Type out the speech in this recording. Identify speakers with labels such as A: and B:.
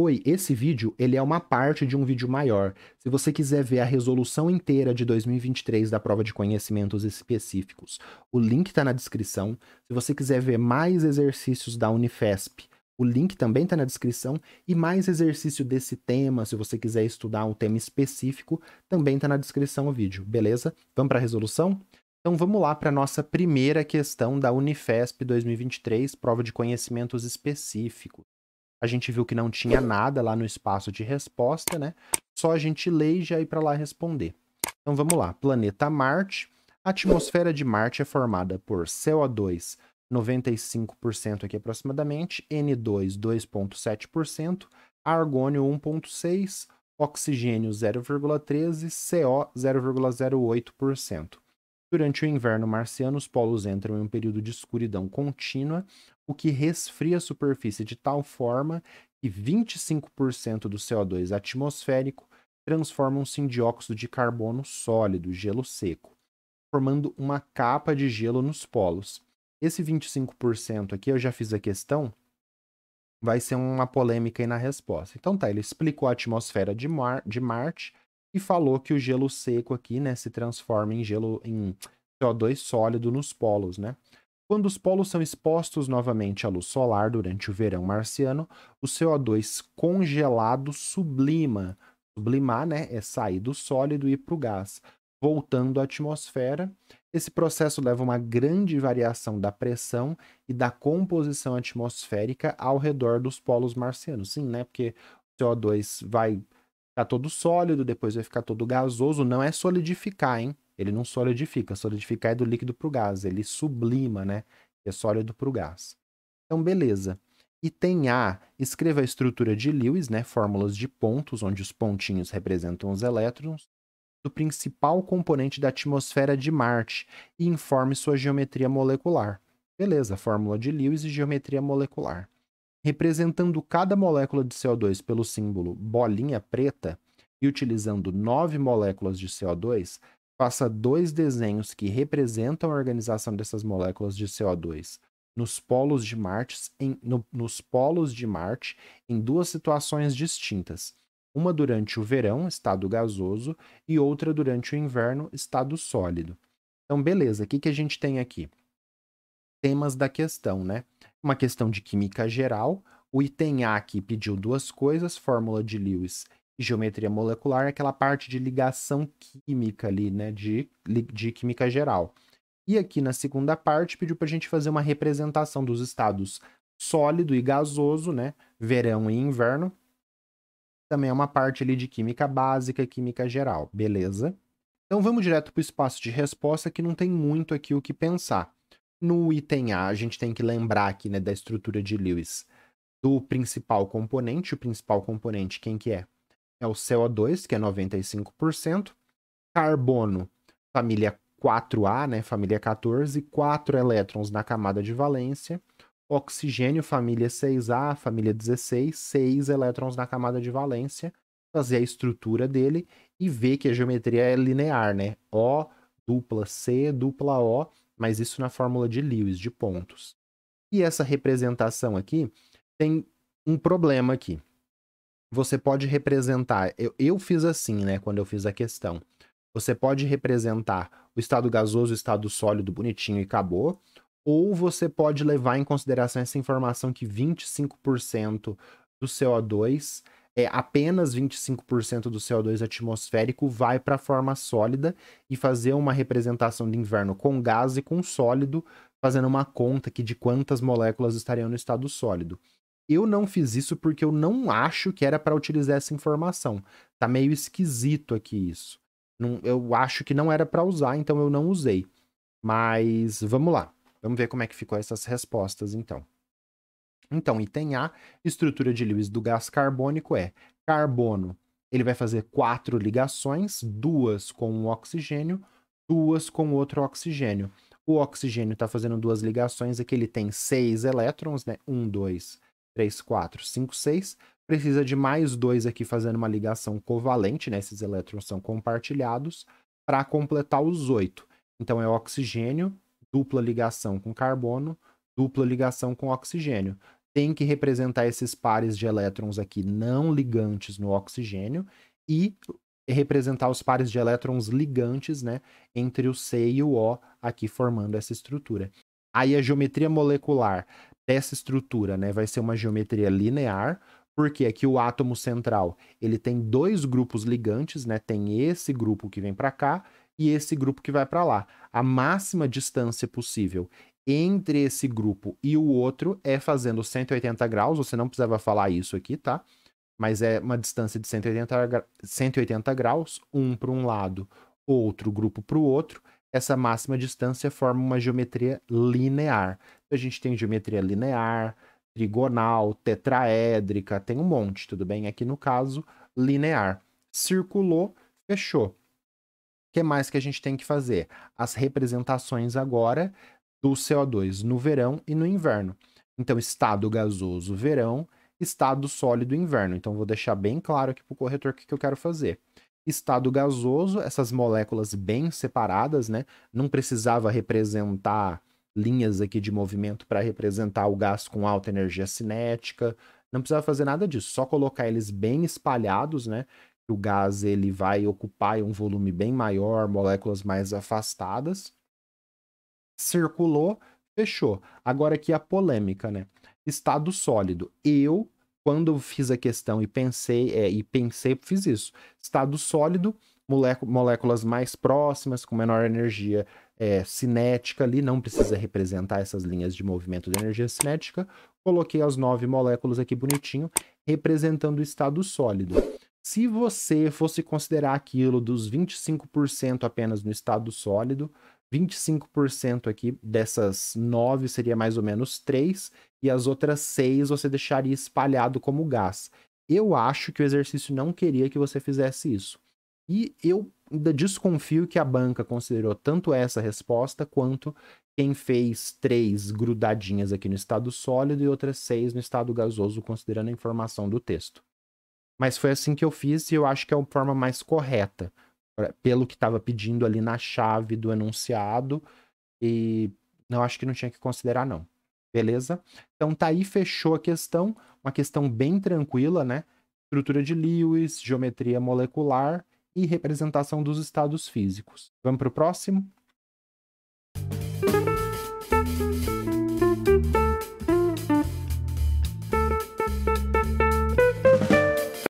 A: Oi, esse vídeo ele é uma parte de um vídeo maior. Se você quiser ver a resolução inteira de 2023 da prova de conhecimentos específicos, o link está na descrição. Se você quiser ver mais exercícios da Unifesp, o link também está na descrição. E mais exercício desse tema, se você quiser estudar um tema específico, também está na descrição o vídeo, beleza? Vamos para a resolução? Então vamos lá para a nossa primeira questão da Unifesp 2023, prova de conhecimentos específicos. A gente viu que não tinha nada lá no espaço de resposta, né? Só a gente lê e já ir para lá responder. Então vamos lá. Planeta Marte. A atmosfera de Marte é formada por CO2, 95% aqui aproximadamente, N2, 2,7%, argônio 1,6%, oxigênio 0,13%, CO 0,08%. Durante o inverno marciano, os polos entram em um período de escuridão contínua, o que resfria a superfície de tal forma que 25% do CO2 atmosférico transformam-se em dióxido de carbono sólido, gelo seco, formando uma capa de gelo nos polos. Esse 25% aqui, eu já fiz a questão, vai ser uma polêmica aí na resposta. Então tá, ele explicou a atmosfera de, Mar de Marte e falou que o gelo seco aqui, né, se transforma em gelo em CO2 sólido nos polos, né? Quando os polos são expostos novamente à luz solar durante o verão marciano, o CO2 congelado sublima. Sublimar né, é sair do sólido e ir para o gás, voltando à atmosfera. Esse processo leva a uma grande variação da pressão e da composição atmosférica ao redor dos polos marcianos. Sim, né? Porque o CO2 vai ficar todo sólido, depois vai ficar todo gasoso. Não é solidificar, hein? Ele não solidifica. Solidificar é do líquido para o gás. Ele sublima, né? É sólido para o gás. Então, beleza. Item A, escreva a estrutura de Lewis, né? Fórmulas de pontos, onde os pontinhos representam os elétrons, do principal componente da atmosfera de Marte e informe sua geometria molecular. Beleza, fórmula de Lewis e geometria molecular. Representando cada molécula de CO2 pelo símbolo bolinha preta e utilizando nove moléculas de CO2, faça dois desenhos que representam a organização dessas moléculas de CO2 nos polos de Marte, em, no, nos polos de Marte em duas situações distintas. Uma durante o verão, estado gasoso, e outra durante o inverno, estado sólido. Então, beleza, o que, que a gente tem aqui? Temas da questão, né? Uma questão de química geral. O item A aqui pediu duas coisas: fórmula de Lewis geometria molecular, aquela parte de ligação química ali, né, de, de química geral. E aqui na segunda parte pediu para a gente fazer uma representação dos estados sólido e gasoso, né, verão e inverno. Também é uma parte ali de química básica, química geral, beleza? Então vamos direto para o espaço de resposta, que não tem muito aqui o que pensar. No item A, a gente tem que lembrar aqui né, da estrutura de Lewis do principal componente. O principal componente, quem que é? é o CO2, que é 95%, carbono, família 4A, né, família 14, 4 elétrons na camada de valência, oxigênio, família 6A, família 16, 6 elétrons na camada de valência, fazer a estrutura dele e ver que a geometria é linear, né? O, dupla C, dupla O, mas isso na fórmula de Lewis, de pontos. E essa representação aqui tem um problema aqui você pode representar. Eu, eu fiz assim, né, quando eu fiz a questão. Você pode representar o estado gasoso, o estado sólido, bonitinho e acabou. Ou você pode levar em consideração essa informação que 25% do CO2 é apenas 25% do CO2 atmosférico vai para a forma sólida e fazer uma representação de inverno com gás e com sólido, fazendo uma conta aqui de quantas moléculas estariam no estado sólido. Eu não fiz isso porque eu não acho que era para utilizar essa informação. Tá meio esquisito aqui isso. Não, eu acho que não era para usar, então eu não usei. Mas vamos lá. Vamos ver como é que ficou essas respostas então. Então, item A, estrutura de Lewis do gás carbônico é carbono. Ele vai fazer quatro ligações, duas com um oxigênio, duas com outro oxigênio. O oxigênio está fazendo duas ligações, aqui ele tem seis elétrons, né? Um, dois, 3, 4, 5, 6, precisa de mais dois aqui fazendo uma ligação covalente, né? Esses elétrons são compartilhados, para completar os oito. Então é oxigênio, dupla ligação com carbono, dupla ligação com oxigênio. Tem que representar esses pares de elétrons aqui não ligantes no oxigênio e representar os pares de elétrons ligantes, né, entre o C e o O, aqui formando essa estrutura. Aí a geometria molecular dessa estrutura, né? Vai ser uma geometria linear, porque aqui o átomo central, ele tem dois grupos ligantes, né? Tem esse grupo que vem para cá e esse grupo que vai para lá. A máxima distância possível entre esse grupo e o outro é fazendo 180 graus, você não precisava falar isso aqui, tá? Mas é uma distância de 180, 180 graus, um para um lado, outro grupo para o outro, essa máxima distância forma uma geometria linear. Então, a gente tem geometria linear, trigonal, tetraédrica, tem um monte, tudo bem? Aqui no caso, linear. Circulou, fechou. O que mais que a gente tem que fazer? As representações agora do CO2 no verão e no inverno. Então, estado gasoso, verão, estado sólido, inverno. Então, vou deixar bem claro aqui para o corretor o que, que eu quero fazer estado gasoso, essas moléculas bem separadas, né? Não precisava representar linhas aqui de movimento para representar o gás com alta energia cinética, não precisava fazer nada disso, só colocar eles bem espalhados, né? O gás ele vai ocupar um volume bem maior, moléculas mais afastadas. Circulou, fechou. Agora aqui a polêmica, né? Estado sólido. Eu quando fiz a questão e pensei, é, e pensei, fiz isso. Estado sólido, moléculas mais próximas, com menor energia é, cinética ali, não precisa representar essas linhas de movimento de energia cinética. Coloquei as nove moléculas aqui bonitinho, representando o estado sólido. Se você fosse considerar aquilo dos 25% apenas no estado sólido, 25% aqui dessas 9 seria mais ou menos 3, e as outras 6 você deixaria espalhado como gás. Eu acho que o exercício não queria que você fizesse isso. E eu ainda desconfio que a banca considerou tanto essa resposta quanto quem fez três grudadinhas aqui no estado sólido e outras seis no estado gasoso, considerando a informação do texto. Mas foi assim que eu fiz e eu acho que é a forma mais correta pra, pelo que estava pedindo ali na chave do enunciado. E não acho que não tinha que considerar, não. Beleza? Então tá aí, fechou a questão. Uma questão bem tranquila, né? Estrutura de Lewis, geometria molecular e representação dos estados físicos. Vamos para o próximo?